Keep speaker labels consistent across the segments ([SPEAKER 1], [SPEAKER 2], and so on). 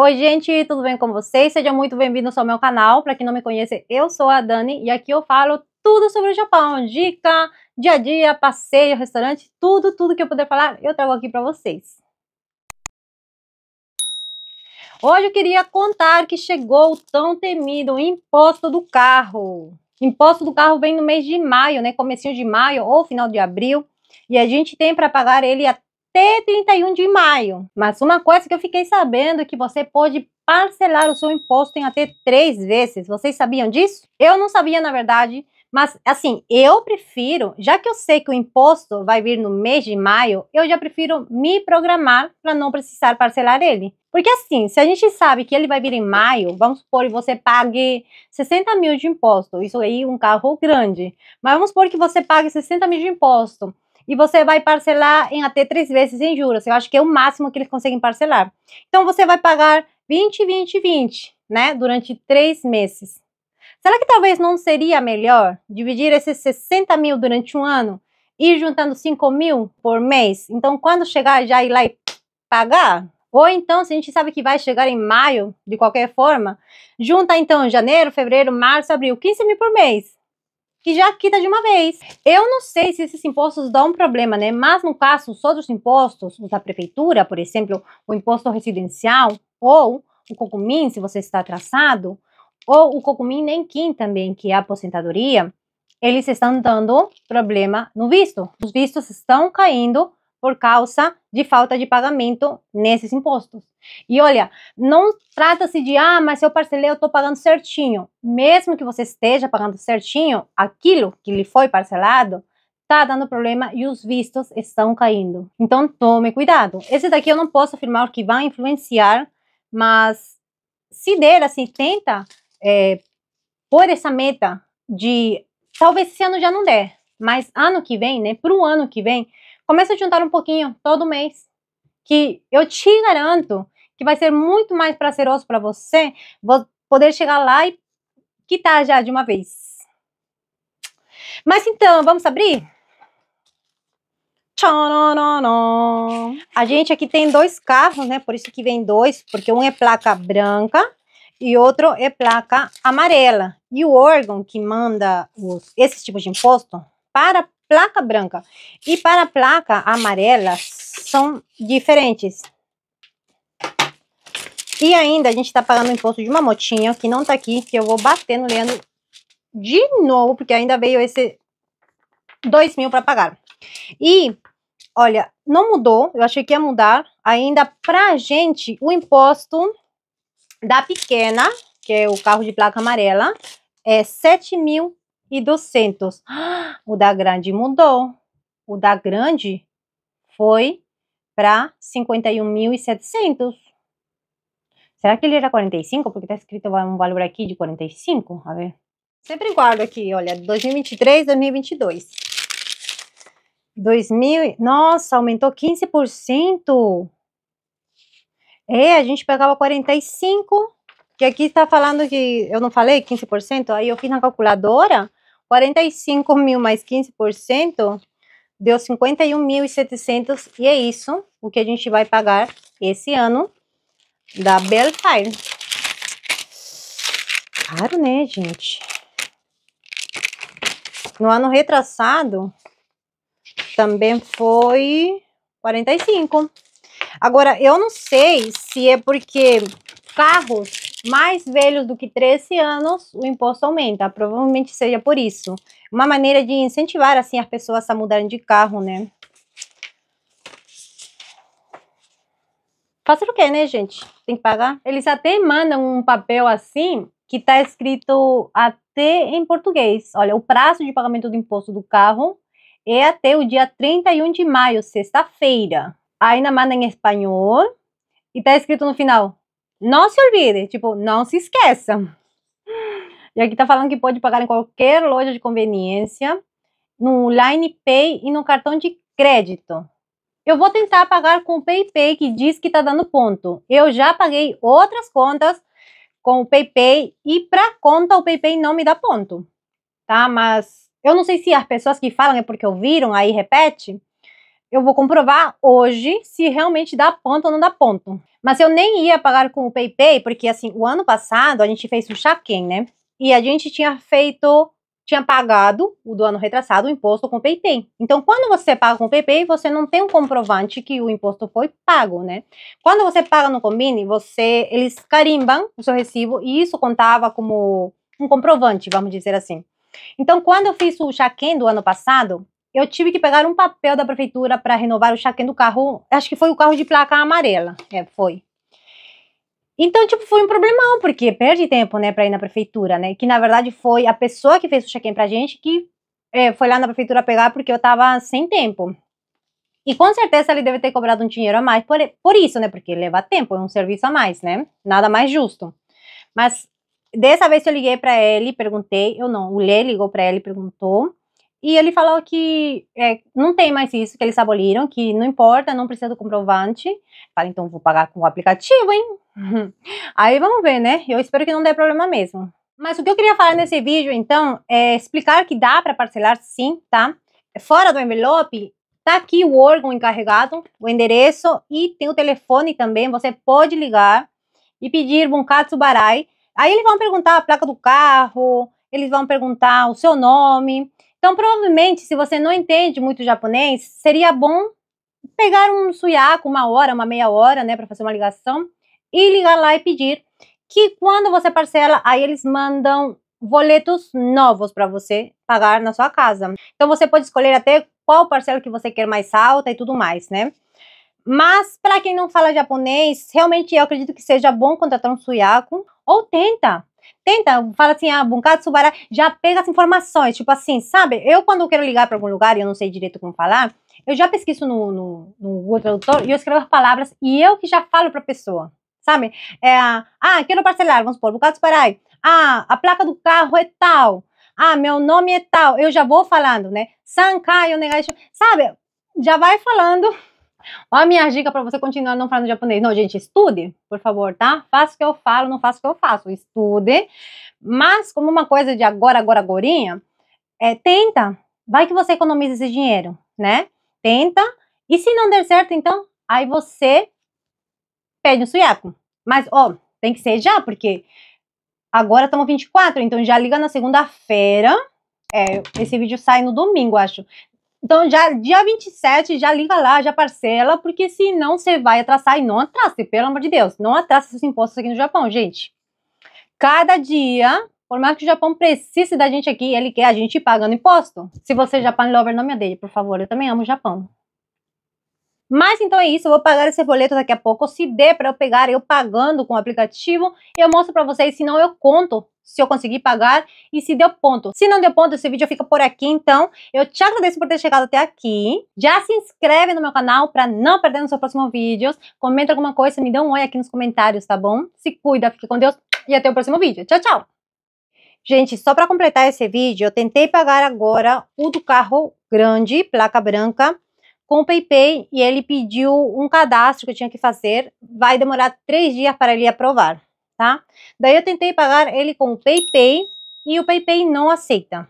[SPEAKER 1] Oi, gente, tudo bem com vocês? Sejam muito bem-vindos ao meu canal. Para quem não me conhece, eu sou a Dani e aqui eu falo tudo sobre o Japão, dica, dia a dia, passeio, restaurante, tudo, tudo que eu puder falar, eu trago aqui para vocês. Hoje eu queria contar que chegou o tão temido imposto do carro. Imposto do carro vem no mês de maio, né? Comecinho de maio ou final de abril. E a gente tem para pagar ele até até 31 de maio. Mas uma coisa que eu fiquei sabendo é que você pode parcelar o seu imposto em até três vezes. Vocês sabiam disso? Eu não sabia, na verdade. Mas, assim, eu prefiro, já que eu sei que o imposto vai vir no mês de maio, eu já prefiro me programar para não precisar parcelar ele. Porque, assim, se a gente sabe que ele vai vir em maio, vamos supor que você pague 60 mil de imposto, isso aí um carro grande, mas vamos supor que você pague 60 mil de imposto e você vai parcelar em até três vezes em juros. Eu acho que é o máximo que eles conseguem parcelar. Então você vai pagar 20, 20, 20, né? Durante três meses. Será que talvez não seria melhor dividir esses 60 mil durante um ano e ir juntando 5 mil por mês? Então, quando chegar, já ir lá e pagar? Ou então, se a gente sabe que vai chegar em maio, de qualquer forma, junta então janeiro, fevereiro, março, abril, 15 mil por mês e já quita de uma vez. Eu não sei se esses impostos dão um problema, né? Mas no caso, os outros impostos, os da prefeitura, por exemplo, o imposto residencial ou o cocumim, se você está atrasado, ou o cocumim nem quim também, que é a aposentadoria, eles estão dando problema no visto. Os vistos estão caindo por causa de falta de pagamento nesses impostos. E olha, não trata-se de, ah, mas se eu parcelei, eu estou pagando certinho. Mesmo que você esteja pagando certinho, aquilo que lhe foi parcelado está dando problema e os vistos estão caindo. Então tome cuidado. Esse daqui eu não posso afirmar que vai influenciar, mas se der, assim, tenta é, pôr essa meta de, talvez esse ano já não der, mas ano que vem, né, para o ano que vem, Começa a juntar um pouquinho todo mês, que eu te garanto que vai ser muito mais prazeroso para você poder chegar lá e quitar já de uma vez. Mas então, vamos abrir? A gente aqui tem dois carros, né? Por isso que vem dois, porque um é placa branca e outro é placa amarela. E o órgão que manda os, esses tipos de imposto para placa branca. E para a placa amarela são diferentes. E ainda a gente está pagando o imposto de uma motinha que não está aqui, que eu vou bater no Leandro de novo, porque ainda veio esse 2 mil para pagar. E, olha, não mudou, eu achei que ia mudar ainda para a gente o imposto da pequena, que é o carro de placa amarela, é 7 mil e 200. o da grande mudou. O da grande foi para 51.700. Será que ele era 45? Porque está escrito um valor aqui de 45. A ver. Sempre guardo aqui, olha, 2023, 2022. 2000, nossa, aumentou 15%. É, a gente pegava 45, que aqui está falando que eu não falei 15%, aí eu fiz na calculadora, 45 mil mais 15% deu 51.700 e é isso o que a gente vai pagar esse ano da Belfire. Caro, né, gente? No ano retrasado também foi 45. Agora, eu não sei se é porque carros mais velhos do que 13 anos, o imposto aumenta. Provavelmente seja por isso. Uma maneira de incentivar assim as pessoas a mudarem de carro, né? Fazer o que, né, gente? Tem que pagar. Eles até mandam um papel assim que tá escrito até em português. Olha, o prazo de pagamento do imposto do carro é até o dia 31 de maio, sexta-feira. Ainda manda em espanhol e tá escrito no final não se olvide, tipo, não se esqueçam. E aqui tá falando que pode pagar em qualquer loja de conveniência, no Line Pay e no cartão de crédito. Eu vou tentar pagar com o PayPay que diz que tá dando ponto. Eu já paguei outras contas com o PayPay e para conta o PayPay não me dá ponto. Tá? Mas eu não sei se as pessoas que falam é porque ouviram aí repete, eu vou comprovar hoje se realmente dá ponto ou não dá ponto. Mas eu nem ia pagar com o PayPay, porque assim, o ano passado a gente fez o check né? E a gente tinha feito, tinha pagado o do ano retrasado o imposto com o PayPay. Então, quando você paga com o PayPay, você não tem um comprovante que o imposto foi pago, né? Quando você paga no Combine, você eles carimbam o seu recibo e isso contava como um comprovante, vamos dizer assim. Então, quando eu fiz o check do ano passado, eu tive que pegar um papel da prefeitura para renovar o check-in do carro. Acho que foi o carro de placa amarela. É, foi. Então, tipo, foi um problemão, porque perde tempo, né, para ir na prefeitura, né? Que na verdade foi a pessoa que fez o check-in pra gente que é, foi lá na prefeitura pegar porque eu tava sem tempo. E com certeza ele deve ter cobrado um dinheiro a mais por, por isso, né? Porque leva tempo, é um serviço a mais, né? Nada mais justo. Mas dessa vez eu liguei para ele, perguntei, eu não, o Lê ligou para ele, perguntou. E ele falou que é, não tem mais isso, que eles aboliram, que não importa, não precisa do comprovante. Falei, então vou pagar com o aplicativo, hein? Aí vamos ver, né? Eu espero que não dê problema mesmo. Mas o que eu queria falar nesse vídeo, então, é explicar que dá para parcelar sim, tá? Fora do envelope, tá aqui o órgão encarregado, o endereço e tem o telefone também. Você pode ligar e pedir Bunkatsu Barai. Aí eles vão perguntar a placa do carro, eles vão perguntar o seu nome, então, provavelmente, se você não entende muito japonês, seria bom pegar um suyaku, uma hora, uma meia hora, né, para fazer uma ligação e ligar lá e pedir que quando você parcela, aí eles mandam boletos novos para você pagar na sua casa. Então você pode escolher até qual parcela que você quer mais alta e tudo mais, né? Mas para quem não fala japonês, realmente eu acredito que seja bom contratar um suyaku ou tenta tenta, fala assim, ah, Bunkatsu Bara, já pega as informações, tipo assim, sabe? Eu quando quero ligar para algum lugar e eu não sei direito como falar, eu já pesquiso no, no, no Google Tradutor e eu escrevo as palavras e eu que já falo para a pessoa, sabe? É, ah, quero parcelar, vamos supor, Bunkatsu Bara, ah, a placa do carro é tal, ah, meu nome é tal, eu já vou falando, né? Sankai, negócio, sabe? Já vai falando Olha a minha dica para você continuar não falando japonês. Não, gente, estude, por favor, tá? Faça o que eu falo, não faça o que eu faço. Estude. Mas, como uma coisa de agora, agora, agorinha, é, tenta. Vai que você economiza esse dinheiro, né? Tenta. E se não der certo, então, aí você pede um suiaco. Mas, ó, tem que ser já, porque agora estamos 24, então já liga na segunda-feira. É, esse vídeo sai no domingo, acho. Então, já dia 27, já liga lá, já parcela, porque senão você vai atrasar e não atrasa. pelo amor de Deus. Não atrasa esses impostos aqui no Japão, gente. Cada dia, por mais que o Japão precise da gente aqui, ele quer a gente pagando imposto. Se você é Japão lover, não me odeie, por favor. Eu também amo o Japão. Mas então é isso, eu vou pagar esse boleto daqui a pouco, se der para eu pegar eu pagando com o aplicativo, eu mostro para vocês, se não eu conto se eu conseguir pagar e se deu ponto. Se não deu ponto, esse vídeo fica por aqui, então eu te agradeço por ter chegado até aqui. Já se inscreve no meu canal para não perder nos seus próximos vídeos. Comenta alguma coisa, me dê um oi aqui nos comentários, tá bom? Se cuida, fique com Deus e até o próximo vídeo. Tchau, tchau! Gente, só para completar esse vídeo, eu tentei pagar agora o do carro grande, placa branca, com o PayPay e ele pediu um cadastro que eu tinha que fazer. Vai demorar três dias para ele aprovar, tá? Daí eu tentei pagar ele com o PayPay e o PayPay não aceita.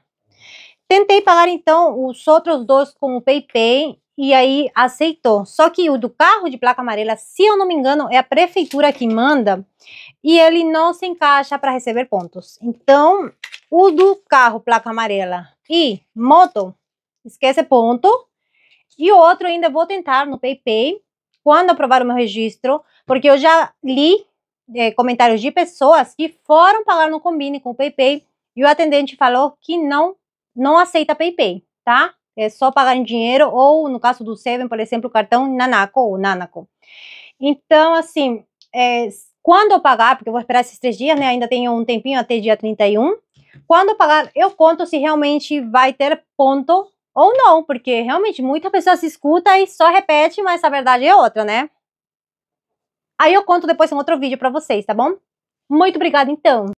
[SPEAKER 1] Tentei pagar então os outros dois com o PayPay e aí aceitou. Só que o do carro de placa amarela, se eu não me engano, é a prefeitura que manda e ele não se encaixa para receber pontos. Então, o do carro placa amarela e moto esquece ponto e outro ainda vou tentar no PayPay, quando aprovar o meu registro, porque eu já li é, comentários de pessoas que foram pagar no Combine com o PayPay e o atendente falou que não, não aceita PayPay, tá? É só pagar em dinheiro ou, no caso do Seven, por exemplo, o cartão Nanaco ou Nanaco. Então, assim, é, quando eu pagar, porque eu vou esperar esses três dias, né? Ainda tenho um tempinho até dia 31. Quando eu pagar, eu conto se realmente vai ter ponto ou não, porque realmente muita pessoa se escuta e só repete, mas a verdade é outra, né? Aí eu conto depois em outro vídeo pra vocês, tá bom? Muito obrigada então!